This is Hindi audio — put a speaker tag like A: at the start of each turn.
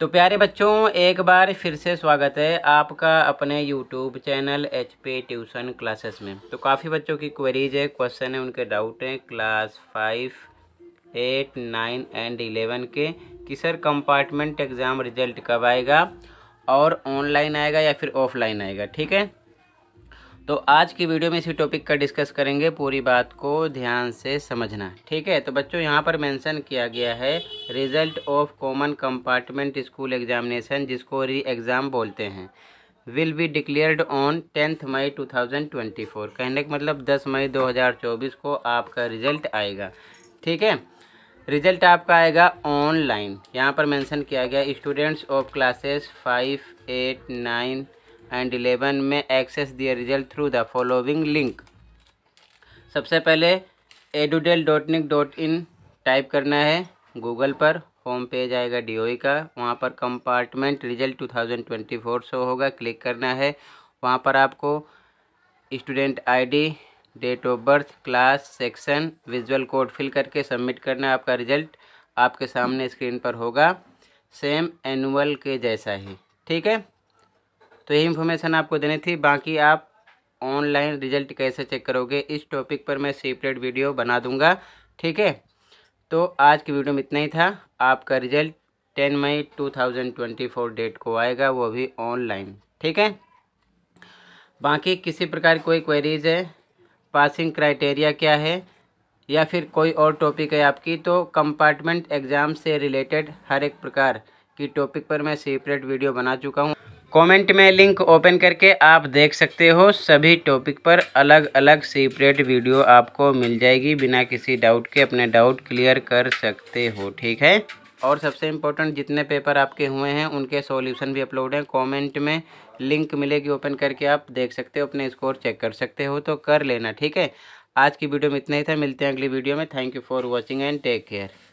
A: तो प्यारे बच्चों एक बार फिर से स्वागत है आपका अपने YouTube channel H P tuition classes में तो काफ़ी बच्चों की क्वेरीज है क्वेश्चन है उनके डाउट हैं class five eight nine and eleven के कि सर कंपार्टमेंट एग्ज़ाम रिजल्ट कब आएगा और ऑनलाइन आएगा या फिर ऑफलाइन आएगा ठीक है तो आज की वीडियो में इसी टॉपिक का डिस्कस करेंगे पूरी बात को ध्यान से समझना ठीक है तो बच्चों यहाँ पर मेंशन किया गया है result of common compartment school examination जिसको री एग्ज़ाम बोलते हैं will be declared on tenth May 2024 कहने का मतलब 10 मई 2024 को आपका रिजल्ट आएगा ठीक है रिजल्ट आपका आएगा ऑनलाइन यहाँ पर मैंसन किया गया students of classes five eight nine and eleven में एक्सेस दिए result through the following link सबसे पहले edudel dot nic dot in type करना है गूगल पर होम पेज आएगा डी e का वहाँ पर कंपार्टमेंट रिजल्ट 2024 शो होगा क्लिक करना है वहाँ पर आपको student ID date of birth class section visual code fill करके सबमिट करना है आपका रिजल्ट आपके सामने स्क्रीन पर होगा सेम एनुअल के जैसा ही ठीक है तो यही इन्फॉर्मेशन आपको देनी थी बाकी आप ऑनलाइन रिजल्ट कैसे चेक करोगे इस टॉपिक पर मैं सेपरेट वीडियो बना दूंगा ठीक है तो आज की वीडियो में इतना ही था आपका result ten May two thousand twenty four date को आएगा वो भी ऑनलाइन ठीक है बाकी किसी प्रकार कोई क्वेरीज है पासिंग क्राइटेरिया क्या है या फिर कोई और टॉपिक है आपकी तो कंपार्टमेंट एग्ज़ाम से रिलेटेड हर एक प्रकार की टॉपिक पर मैं सेपरेट वीडियो बना चुका हूँ कमेंट में लिंक ओपन करके आप देख सकते हो सभी टॉपिक पर अलग अलग सीपरेट वीडियो आपको मिल जाएगी बिना किसी डाउट के अपने डाउट क्लियर कर सकते हो ठीक है और सबसे इम्पोर्टेंट जितने पेपर आपके हुए हैं उनके सॉल्यूशन भी अपलोड हैं कमेंट में लिंक मिलेगी ओपन करके आप देख सकते हो अपने स्कोर चेक कर सकते हो तो कर लेना ठीक है आज की वीडियो में इतना ही था मिलते हैं अगली वीडियो में thank you for watching and take care